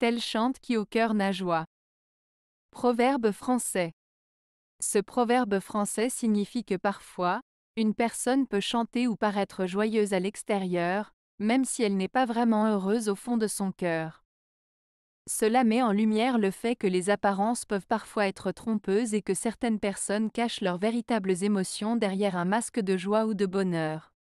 Telle chante qui au cœur n'a joie. Proverbe français. Ce proverbe français signifie que parfois, une personne peut chanter ou paraître joyeuse à l'extérieur, même si elle n'est pas vraiment heureuse au fond de son cœur. Cela met en lumière le fait que les apparences peuvent parfois être trompeuses et que certaines personnes cachent leurs véritables émotions derrière un masque de joie ou de bonheur.